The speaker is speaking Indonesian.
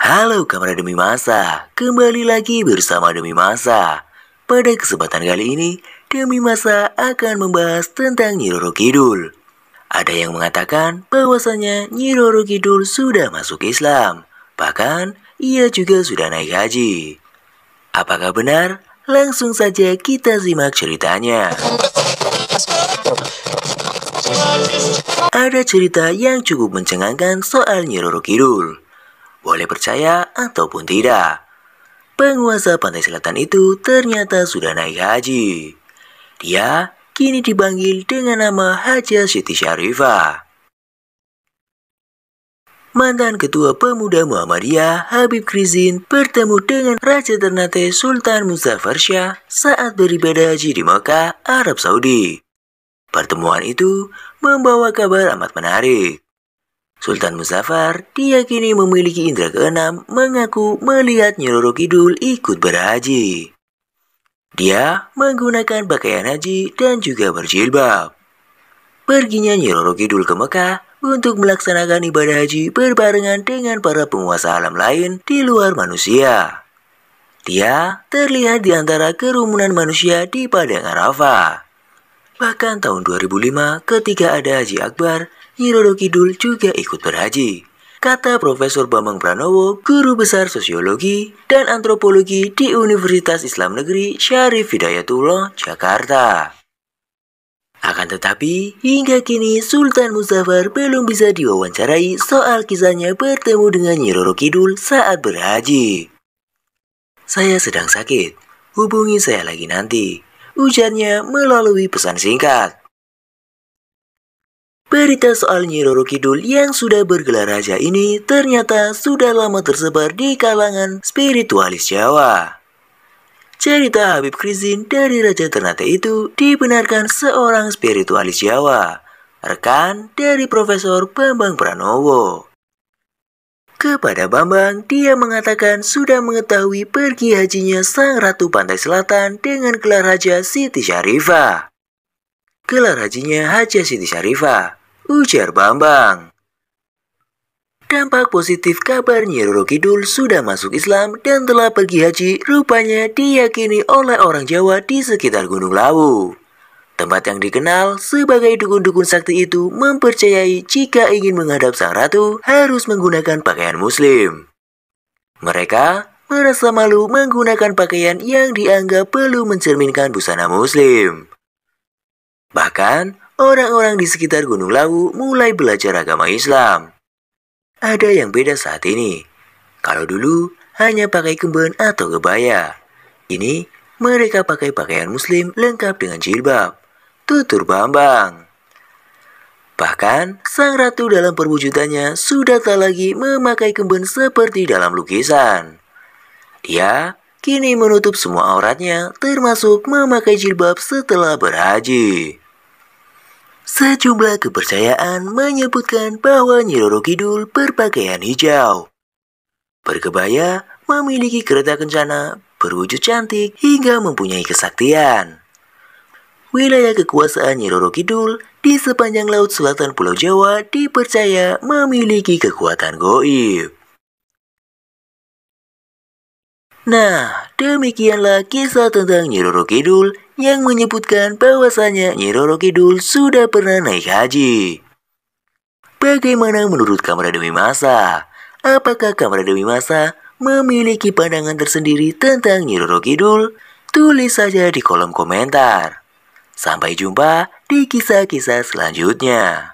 Halo kamera Demi Masa, kembali lagi bersama Demi Masa. Pada kesempatan kali ini, Demi Masa akan membahas tentang Nyiroro Kidul. Ada yang mengatakan bahwasanya Nyiroro Kidul sudah masuk Islam, bahkan ia juga sudah naik haji. Apakah benar? Langsung saja kita simak ceritanya. Ada cerita yang cukup mencengangkan soal Nyiroro Kidul. Boleh percaya ataupun tidak, penguasa pantai selatan itu ternyata sudah naik haji. Dia kini dipanggil dengan nama Haja Siti Syarifah. Mantan Ketua Pemuda Muhammadiyah Habib Krizin bertemu dengan Raja Ternate Sultan Muzaffar Syah saat beribadah haji di Mekah, Arab Saudi. Pertemuan itu membawa kabar amat menarik. Sultan Muzaffar diyakini memiliki indera keenam mengaku melihat Nyiroro Kidul ikut berhaji. Dia menggunakan pakaian haji dan juga berjilbab. Perginya Nyiroro Kidul ke Mekah untuk melaksanakan ibadah haji berbarengan dengan para penguasa alam lain di luar manusia. Dia terlihat di antara kerumunan manusia di Padang Arafah. Bahkan tahun 2005 ketika ada Haji Akbar, Nyirodo Kidul juga ikut berhaji. Kata Profesor Bambang Pranowo, guru besar sosiologi dan antropologi di Universitas Islam Negeri Syarif Hidayatullah, Jakarta. Akan tetapi, hingga kini Sultan Muzaffar belum bisa diwawancarai soal kisahnya bertemu dengan Nyiroro Kidul saat berhaji. Saya sedang sakit, hubungi saya lagi nanti ujarnya melalui pesan singkat. Berita soal Nyi Roro Kidul yang sudah bergelar raja ini ternyata sudah lama tersebar di kalangan spiritualis Jawa. Cerita Habib Krizin dari Raja Ternate itu dibenarkan seorang spiritualis Jawa, rekan dari Profesor Bambang Pranowo. Kepada Bambang, dia mengatakan sudah mengetahui pergi hajinya Sang Ratu Pantai Selatan dengan gelar Raja Siti Syarifah. Gelar hajinya Haja Siti Syarifah, ujar Bambang. Dampak positif kabar Nyiroro Kidul sudah masuk Islam dan telah pergi haji rupanya diyakini oleh orang Jawa di sekitar Gunung Lawu. Tempat yang dikenal sebagai dukun-dukun sakti itu mempercayai jika ingin menghadap sang ratu harus menggunakan pakaian muslim. Mereka merasa malu menggunakan pakaian yang dianggap perlu mencerminkan busana muslim. Bahkan, orang-orang di sekitar Gunung Lawu mulai belajar agama Islam. Ada yang beda saat ini. Kalau dulu, hanya pakai kemben atau kebaya. Ini, mereka pakai pakaian muslim lengkap dengan jilbab tutur Bambang. Bahkan, sang ratu dalam perwujudannya sudah tak lagi memakai kemben seperti dalam lukisan. Dia kini menutup semua auratnya termasuk memakai jilbab setelah berhaji. Sejumlah kepercayaan menyebutkan bahwa Nyiroro Kidul berpakaian hijau. Berkebaya, memiliki kereta kencana, berwujud cantik hingga mempunyai kesaktian wilayah kekuasaan Nyi Roro Kidul di sepanjang laut selatan Pulau Jawa dipercaya memiliki kekuatan goib. Nah, demikianlah kisah tentang Nyi Roro Kidul yang menyebutkan bahwasanya Roro Kidul sudah pernah naik haji. Bagaimana menurut Kamera Demi Masa? Apakah Kamera Demi Masa memiliki pandangan tersendiri tentang Nyi Roro Kidul? Tulis saja di kolom komentar. Sampai jumpa di kisah-kisah selanjutnya.